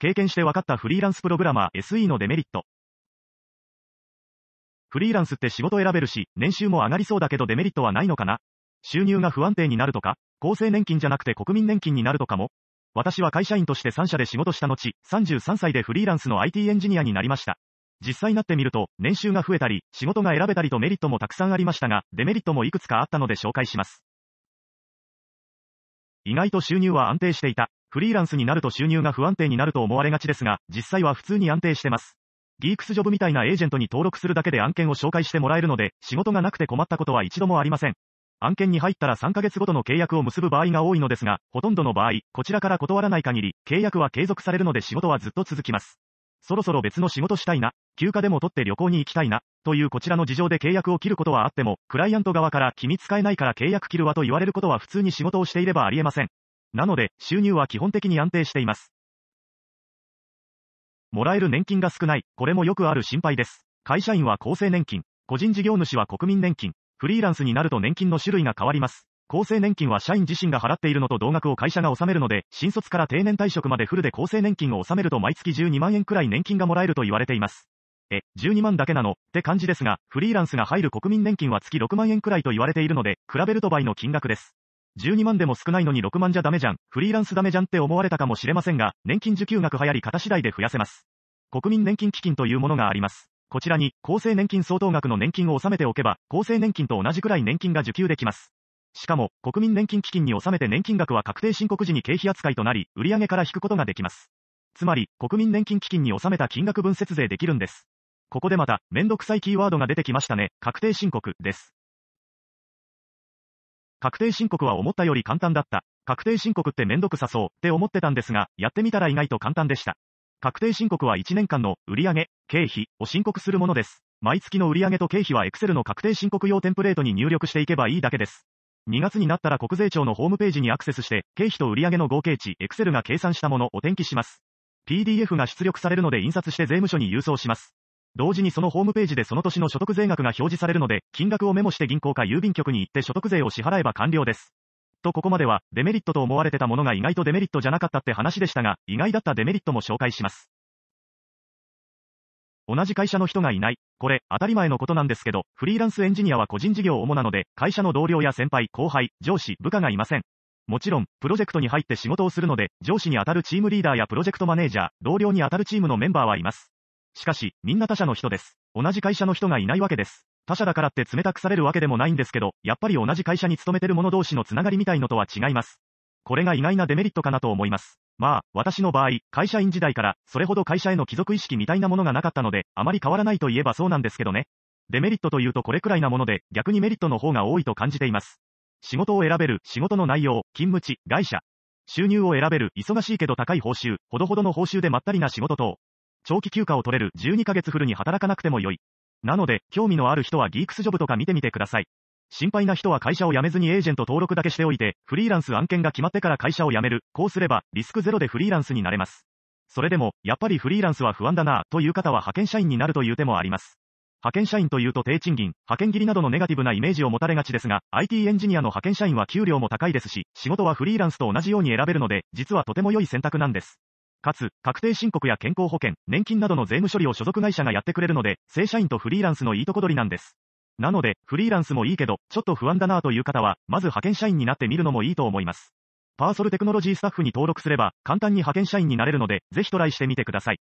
経験して分かったフリーランスプログラマー SE のデメリット。フリーランスって仕事選べるし、年収も上がりそうだけどデメリットはないのかな収入が不安定になるとか、厚生年金じゃなくて国民年金になるとかも私は会社員として3社で仕事した後、33歳でフリーランスの IT エンジニアになりました。実際になってみると、年収が増えたり、仕事が選べたりとメリットもたくさんありましたが、デメリットもいくつかあったので紹介します。意外と収入は安定していた。フリーランスになると収入が不安定になると思われがちですが、実際は普通に安定してます。ギークスジョブみたいなエージェントに登録するだけで案件を紹介してもらえるので、仕事がなくて困ったことは一度もありません。案件に入ったら3ヶ月ごとの契約を結ぶ場合が多いのですが、ほとんどの場合、こちらから断らない限り、契約は継続されるので仕事はずっと続きます。そろそろ別の仕事したいな、休暇でも取って旅行に行きたいな、というこちらの事情で契約を切ることはあっても、クライアント側から君使えないから契約切るわと言われることは普通に仕事をしていればありえません。なので、収入は基本的に安定しています。もらえる年金が少ない、これもよくある心配です。会社員は厚生年金、個人事業主は国民年金、フリーランスになると年金の種類が変わります。厚生年金は社員自身が払っているのと同額を会社が納めるので、新卒から定年退職までフルで厚生年金を納めると毎月12万円くらい年金がもらえると言われています。え、12万だけなのって感じですが、フリーランスが入る国民年金は月6万円くらいと言われているので、比べると倍の金額です。12万でも少ないのに6万じゃダメじゃん、フリーランスダメじゃんって思われたかもしれませんが、年金受給額流行り方次第で増やせます。国民年金基金というものがあります。こちらに、厚生年金相当額の年金を納めておけば、厚生年金と同じくらい年金が受給できます。しかも、国民年金基金に納めて年金額は確定申告時に経費扱いとなり、売上から引くことができます。つまり、国民年金基金に納めた金額分節税できるんです。ここでまた、めんどくさいキーワードが出てきましたね。確定申告です。確定申告は思ったより簡単だった。確定申告ってめんどくさそうって思ってたんですが、やってみたら意外と簡単でした。確定申告は1年間の売上、経費を申告するものです。毎月の売上と経費は Excel の確定申告用テンプレートに入力していけばいいだけです。2月になったら国税庁のホームページにアクセスして、経費と売上の合計値、Excel が計算したものを転記します。PDF が出力されるので印刷して税務署に郵送します。同時にそのホームページでその年の所得税額が表示されるので、金額をメモして銀行か郵便局に行って所得税を支払えば完了です。とここまでは、デメリットと思われてたものが意外とデメリットじゃなかったって話でしたが、意外だったデメリットも紹介します。同じ会社の人がいない。これ、当たり前のことなんですけど、フリーランスエンジニアは個人事業主なので、会社の同僚や先輩、後輩、上司、部下がいません。もちろん、プロジェクトに入って仕事をするので、上司に当たるチームリーダーやプロジェクトマネージャー、同僚に当たるチームのメンバーはいます。しかし、みんな他社の人です。同じ会社の人がいないわけです。他社だからって冷たくされるわけでもないんですけど、やっぱり同じ会社に勤めてる者同士のつながりみたいのとは違います。これが意外なデメリットかなと思います。まあ、私の場合、会社員時代から、それほど会社への帰属意識みたいなものがなかったので、あまり変わらないといえばそうなんですけどね。デメリットというとこれくらいなもので、逆にメリットの方が多いと感じています。仕事を選べる、仕事の内容、勤務地、会社。収入を選べる、忙しいけど高い報酬、ほどほどの報酬でまったりな仕事等。長期休暇を取れる12ヶ月フルに働かなくても良い。なので、興味のある人はギークスジョブとか見てみてください。心配な人は会社を辞めずにエージェント登録だけしておいて、フリーランス案件が決まってから会社を辞める。こうすれば、リスクゼロでフリーランスになれます。それでも、やっぱりフリーランスは不安だなぁ、という方は派遣社員になるという手もあります。派遣社員というと低賃金、派遣切りなどのネガティブなイメージを持たれがちですが、IT エンジニアの派遣社員は給料も高いですし、仕事はフリーランスと同じように選べるので、実はとても良い選択なんです。かつ、確定申告や健康保険、年金などの税務処理を所属会社がやってくれるので、正社員とフリーランスのいいとこ取りなんです。なので、フリーランスもいいけど、ちょっと不安だなという方は、まず派遣社員になってみるのもいいと思います。パーソルテクノロジースタッフに登録すれば、簡単に派遣社員になれるので、ぜひトライしてみてください。